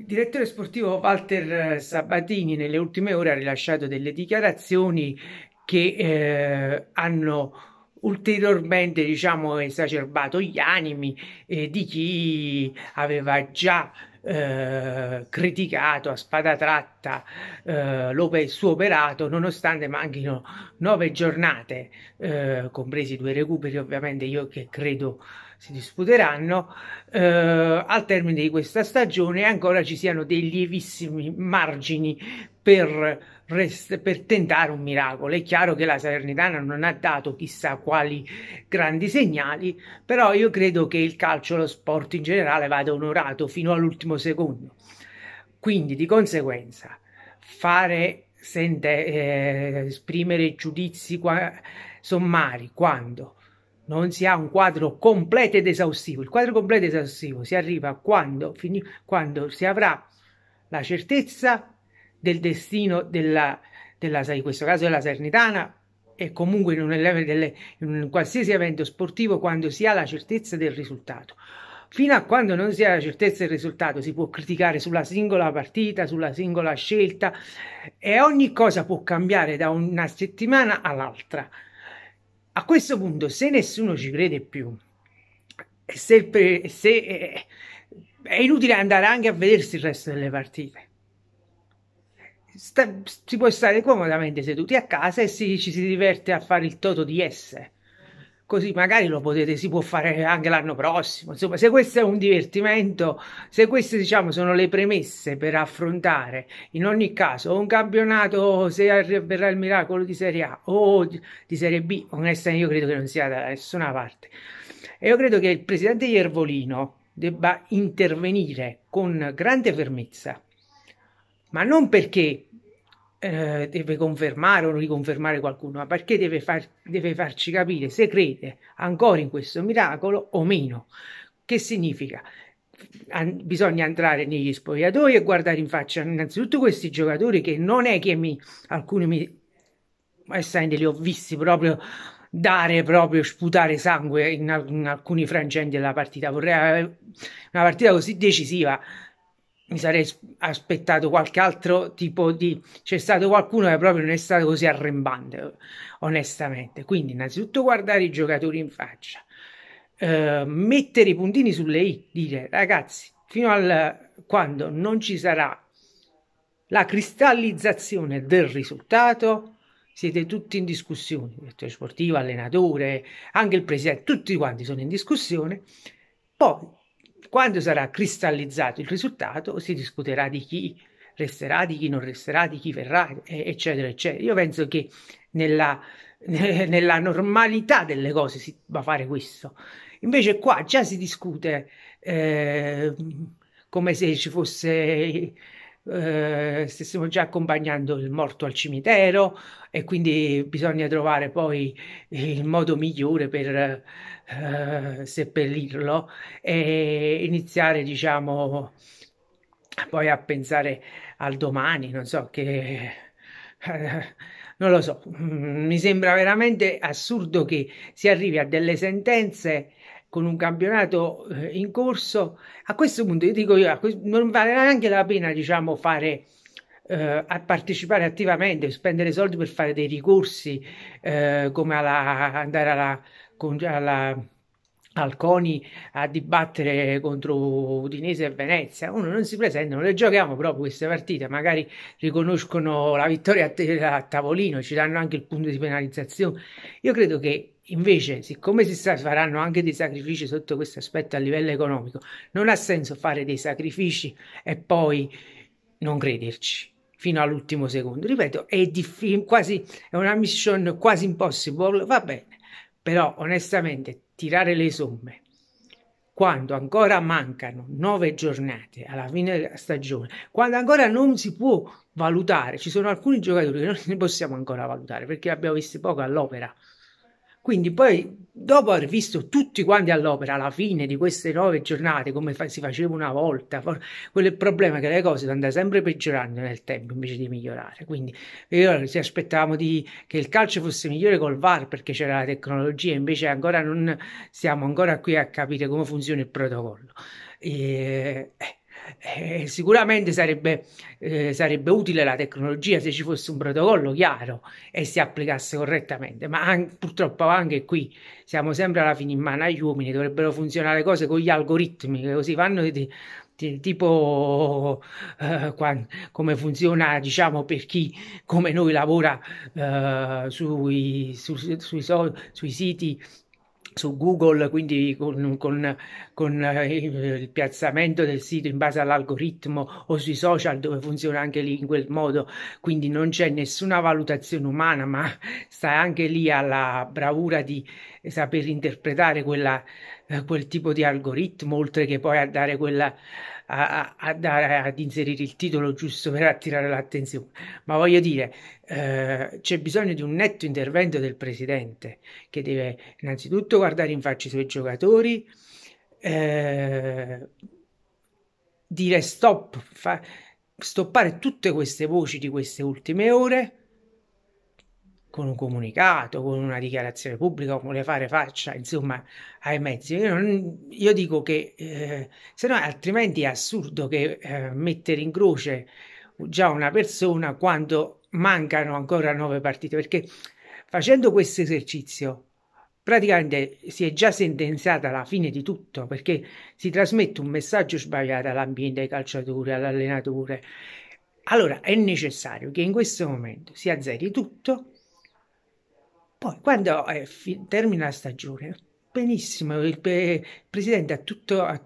Il direttore sportivo Walter eh, Sabatini nelle ultime ore ha rilasciato delle dichiarazioni che eh, hanno ulteriormente diciamo, esacerbato gli animi eh, di chi aveva già eh, criticato a spada tratta eh, il suo operato nonostante manchino nove giornate eh, compresi due recuperi ovviamente io che credo eh, si disputeranno eh, al termine di questa stagione e ancora ci siano dei lievissimi margini per, rest- per tentare un miracolo. È chiaro che la Salernitana non ha dato chissà quali grandi segnali, però io credo che il calcio e lo sport in generale vada onorato fino all'ultimo secondo. Quindi di conseguenza fare sente, eh, esprimere giudizi qua- sommari quando non si ha un quadro completo ed esaustivo. Il quadro completo ed esaustivo si arriva quando, fin- quando si avrà la certezza del destino della, della, in questo caso della Sernitana e comunque in un, delle, in un, qualsiasi evento sportivo quando si ha la certezza del risultato. Fino a quando non si ha la certezza del risultato si può criticare sulla singola partita, sulla singola scelta e ogni cosa può cambiare da una settimana all'altra. A questo punto, se nessuno ci crede più, se, se eh, è inutile andare anche a vedersi il resto delle partite. Sta, si può stare comodamente seduti a casa e si, ci si diverte a fare il toto di esse così magari lo potete, si può fare anche l'anno prossimo. Insomma, se questo è un divertimento, se queste diciamo sono le premesse per affrontare in ogni caso un campionato, se avverrà il miracolo di Serie A o di Serie B, onestamente io credo che non sia da nessuna parte. E io credo che il presidente Iervolino debba intervenire con grande fermezza, ma non perché eh, deve confermare o riconfermare qualcuno, ma perché deve, far, deve farci capire se crede ancora in questo miracolo o meno. Che significa? An- bisogna entrare negli spogliatoi e guardare in faccia innanzitutto questi giocatori che non è che mi, alcuni mi, essendo li ho visti proprio dare proprio sputare sangue in, in alcuni frangenti della partita vorrei eh, una partita così decisiva mi sarei aspettato qualche altro tipo di... c'è stato qualcuno che proprio non è stato così arrembante, onestamente. Quindi innanzitutto guardare i giocatori in faccia, eh, mettere i puntini sulle i, dire ragazzi, fino al quando non ci sarà la cristallizzazione del risultato, siete tutti in discussione, direttore sportivo, allenatore, anche il presidente, tutti quanti sono in discussione. Poi quando sarà cristallizzato il risultato si discuterà di chi resterà, di chi non resterà, di chi verrà, eccetera, eccetera. Io penso che nella, nella normalità delle cose si va a fare questo. Invece qua già si discute eh, come se ci fosse eh, stessimo già accompagnando il morto al cimitero e quindi bisogna trovare poi il modo migliore per eh, seppellirlo e iniziare, diciamo, poi a pensare al domani, non so che... Eh, non lo so, mm, mi sembra veramente assurdo che si arrivi a delle sentenze con un campionato eh, in corso, a questo punto io dico io, non vale neanche la pena diciamo, fare, eh, a partecipare attivamente, spendere soldi per fare dei ricorsi eh, come alla, andare alla, con, alla, al CONI a dibattere contro Udinese e Venezia. Uno non si presenta, non le giochiamo proprio queste partite, magari riconoscono la vittoria a, tavolino, ci danno anche il punto di penalizzazione. Io credo che Invece, siccome si sa, faranno anche dei sacrifici sotto questo aspetto a livello economico, non ha senso fare dei sacrifici e poi non crederci fino all'ultimo secondo. Ripeto, è, diff- quasi, è una mission quasi impossible, va bene, però onestamente tirare le somme quando ancora mancano nove giornate alla fine della stagione, quando ancora non si può valutare, ci sono alcuni giocatori che non ne possiamo ancora valutare perché abbiamo visti poco all'opera. Quindi poi, dopo aver visto tutti quanti all'opera, alla fine di queste nove giornate, come fa- si faceva una volta, for- quello è il problema che le cose andavano sempre peggiorando nel tempo invece di migliorare. Quindi io, ci aspettavamo di, che il calcio fosse migliore col VAR perché c'era la tecnologia, invece ancora non siamo ancora qui a capire come funziona il protocollo. E, eh, eh, sicuramente sarebbe, eh, sarebbe, utile la tecnologia se ci fosse un protocollo chiaro e si applicasse correttamente, ma anche, purtroppo anche qui siamo sempre alla fine in mano agli uomini, dovrebbero funzionare cose con gli algoritmi così vanno di, di, tipo eh, quando, come funziona diciamo per chi come noi lavora eh, sui, su, sui, sui, sui siti su Google, quindi con, con, con, eh, il piazzamento del sito in base all'algoritmo o sui social dove funziona anche lì in quel modo, quindi non c'è nessuna valutazione umana, ma sta anche lì alla bravura di saper interpretare quella, eh, quel tipo di algoritmo, oltre che poi a dare quella a, a dare, ad inserire il titolo giusto per attirare l'attenzione, ma voglio dire, eh, c'è bisogno di un netto intervento del presidente che deve innanzitutto guardare in faccia i suoi giocatori, eh, dire stop, fa, stoppare tutte queste voci di queste ultime ore con un comunicato, con una dichiarazione pubblica, o vuole fare faccia, insomma, ai mezzi. Io, non, io dico che, eh, se no, altrimenti è assurdo che eh, mettere in croce già una persona quando mancano ancora nove partite, perché facendo questo esercizio praticamente si è già sentenziata la fine di tutto, perché si trasmette un messaggio sbagliato all'ambiente, ai calciatori, all'allenatore. Allora è necessario che in questo momento si azzeri tutto poi, quando fi- termina la stagione, benissimo, il, il presidente ha tutto, ha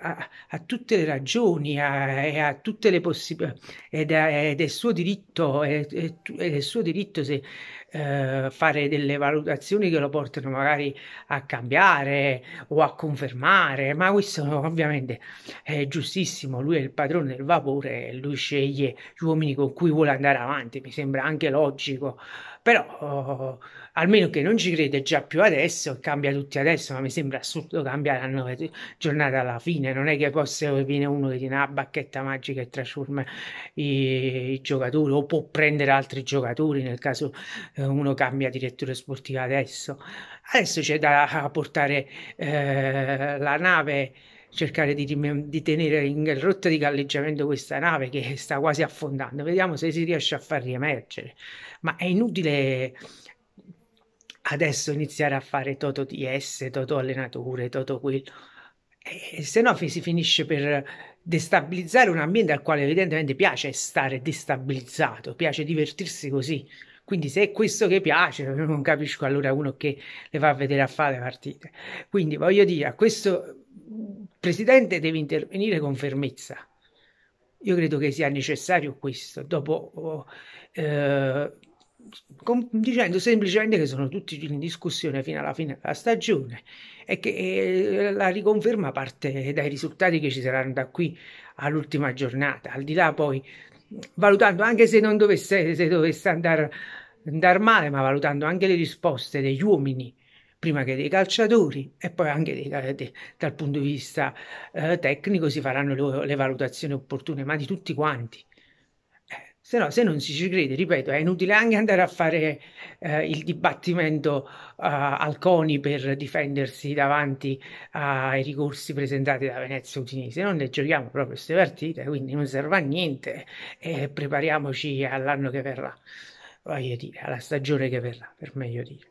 ha, ha, tutte le ragioni, ha, ha tutte le possibilità ed, ed, è il suo diritto, è, è, è suo diritto se, eh, fare delle valutazioni che lo portano magari a cambiare o a confermare, ma questo ovviamente è giustissimo, lui è il padrone del vapore, lui sceglie gli uomini con cui vuole andare avanti, mi sembra anche logico però eh, almeno che non ci crede già più adesso, cambia tutti adesso, ma mi sembra assurdo cambiare la giornate alla fine, non è che poi viene uno che tiene una bacchetta magica e trasforma i, i giocatori o può prendere altri giocatori nel caso eh, uno cambia direttore sportivo adesso. Adesso c'è da portare eh, la nave cercare di, di tenere in rotta di galleggiamento questa nave che sta quasi affondando. Vediamo se si riesce a far riemergere. Ma è inutile adesso iniziare a fare Toto TS, Toto allenature, Toto quello. se no si finisce per destabilizzare un ambiente al quale evidentemente piace stare destabilizzato, piace divertirsi così. Quindi se è questo che piace, non capisco allora uno che le fa vedere a fare le partite. Quindi voglio dire, a questo presidente deve intervenire con fermezza. Io credo che sia necessario questo, dopo eh, con, dicendo semplicemente che sono tutti in discussione fino alla fine della stagione e che eh, la riconferma parte dai risultati che ci saranno da qui all'ultima giornata, al di là poi valutando anche se non dovesse, se dovesse andare, andare male, ma valutando anche le risposte degli uomini prima che dei calciatori e poi anche dei, de, dal punto di vista eh, tecnico si faranno le, le, valutazioni opportune, ma di tutti quanti. Eh, se no, se non si ci crede, ripeto, è inutile anche andare a fare eh, il dibattimento eh, al CONI per difendersi davanti ai ricorsi presentati da Venezia Udinese. Non ne giochiamo proprio queste partite, quindi non serve a niente e prepariamoci all'anno che verrà, voglio dire, alla stagione che verrà, per meglio dire.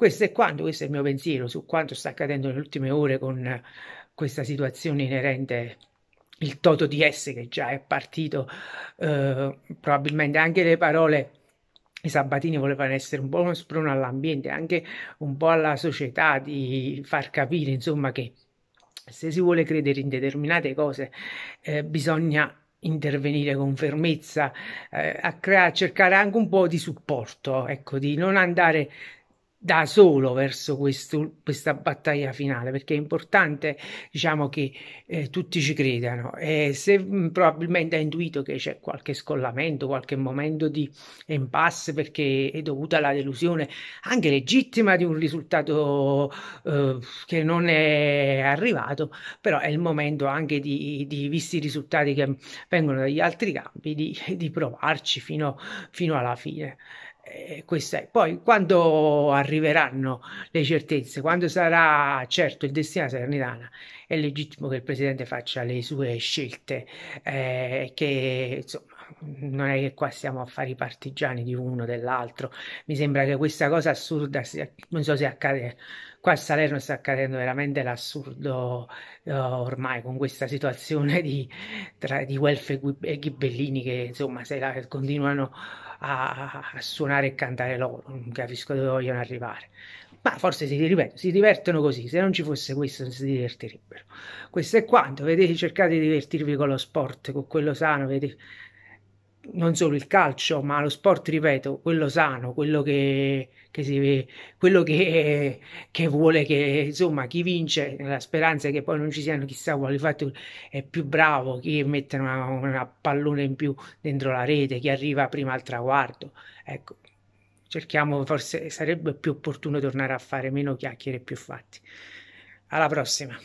Questo è quanto, questo è il mio pensiero su quanto sta accadendo nelle ultime ore con questa situazione inerente il toto di esse che già è partito, eh, probabilmente anche le parole i Sabatini volevano essere un po' uno sprono all'ambiente, anche un po' alla società, di far capire insomma che se si vuole credere in determinate cose eh, bisogna intervenire con fermezza, eh, a, crea- cercare anche un po' di supporto, ecco, di non andare da solo verso questo, questa battaglia finale perché è importante diciamo che eh, tutti ci credano e se mh, mm, probabilmente ha intuito che c'è qualche scollamento qualche momento di impasse perché è dovuta alla delusione anche legittima di un risultato eh, che non è arrivato però è il momento anche di, di visti i risultati che vengono dagli altri campi di, di provarci fino, fino alla fine eh, questa è. Poi quando arriveranno le certezze, quando sarà certo il destino della Salernitana, è legittimo che il presidente faccia le sue scelte eh, che insomma non è che qua stiamo a fare i partigiani di uno o dell'altro. Mi sembra che questa cosa assurda, non so se accade qua a Salerno, sta accadendo veramente l'assurdo uh, ormai con questa situazione di, tra, di Welf e, e Ghibellini che insomma se la, continuano a, a, suonare e cantare loro. Non capisco dove vogliono arrivare. Ma forse si, ripeto, si divertono così, se non ci fosse questo non si divertirebbero. Questo è quanto, vedete, cercate di divertirvi con lo sport, con quello sano, vedete non solo il calcio, ma lo sport, ripeto, quello sano, quello che, che si vede, quello che, che, vuole che, insomma, chi vince, nella speranza che poi non ci siano chissà quali fatti, è più bravo, chi mette una, una pallone in più dentro la rete, chi arriva prima al traguardo, ecco, cerchiamo, forse sarebbe più opportuno tornare a fare meno chiacchiere e più fatti. Alla prossima!